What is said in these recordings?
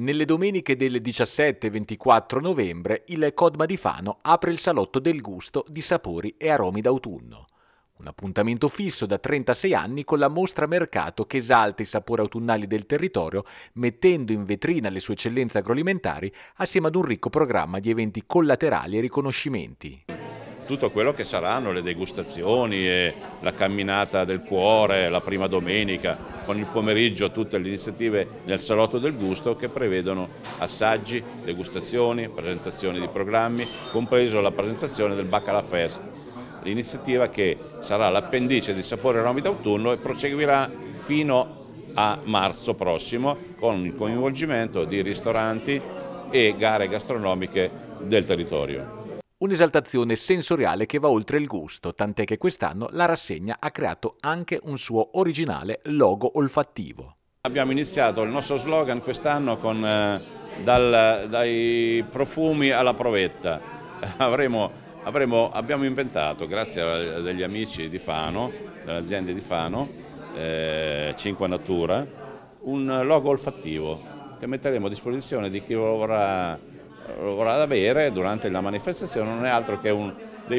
Nelle domeniche del 17 24 novembre il Codma di Fano apre il salotto del gusto di sapori e aromi d'autunno. Un appuntamento fisso da 36 anni con la mostra mercato che esalta i sapori autunnali del territorio, mettendo in vetrina le sue eccellenze agroalimentari assieme ad un ricco programma di eventi collaterali e riconoscimenti tutto quello che saranno le degustazioni, la camminata del cuore, la prima domenica, con il pomeriggio tutte le iniziative del Salotto del Gusto che prevedono assaggi, degustazioni, presentazioni di programmi, compreso la presentazione del Baccala Fest, l'iniziativa che sarà l'appendice di Sapore Aromi d'autunno e proseguirà fino a marzo prossimo con il coinvolgimento di ristoranti e gare gastronomiche del territorio. Un'esaltazione sensoriale che va oltre il gusto, tant'è che quest'anno la rassegna ha creato anche un suo originale logo olfattivo. Abbiamo iniziato il nostro slogan quest'anno con eh, dal, dai profumi alla provetta. Avremo, avremo, abbiamo inventato, grazie a degli amici di Fano, dell'azienda di Fano, eh, 5 Natura, un logo olfattivo che metteremo a disposizione di chi vorrà vorrà avere durante la manifestazione non è altro che un,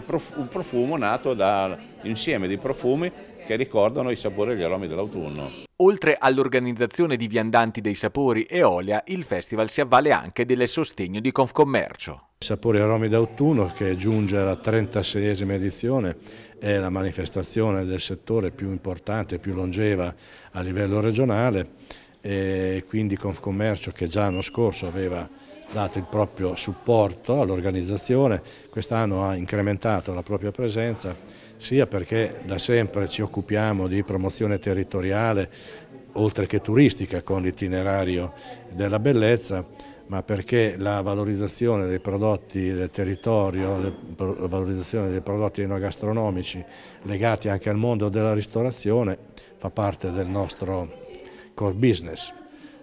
prof, un profumo nato dall'insieme di profumi che ricordano i sapori e gli aromi dell'autunno. Oltre all'organizzazione di viandanti dei sapori e olea, il festival si avvale anche del sostegno di Confcommercio. Sapori e aromi d'autunno che giunge alla 36esima edizione è la manifestazione del settore più importante, e più longeva a livello regionale e quindi Confcommercio che già l'anno scorso aveva dato il proprio supporto all'organizzazione, quest'anno ha incrementato la propria presenza sia perché da sempre ci occupiamo di promozione territoriale oltre che turistica con l'itinerario della bellezza, ma perché la valorizzazione dei prodotti del territorio, la valorizzazione dei prodotti enogastronomici legati anche al mondo della ristorazione fa parte del nostro core business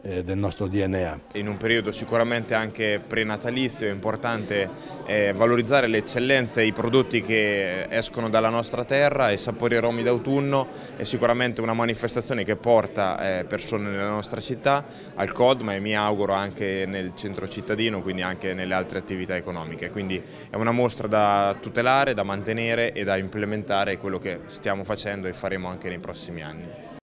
eh, del nostro DNA. In un periodo sicuramente anche prenatalizio è importante eh, valorizzare le eccellenze e i prodotti che eh, escono dalla nostra terra e sapori e romi d'autunno è sicuramente una manifestazione che porta persone nella nostra città al COD ma mi auguro anche nel centro cittadino quindi anche nelle altre attività economiche quindi è una mostra da tutelare, da mantenere e da implementare quello che stiamo facendo e faremo anche nei prossimi anni.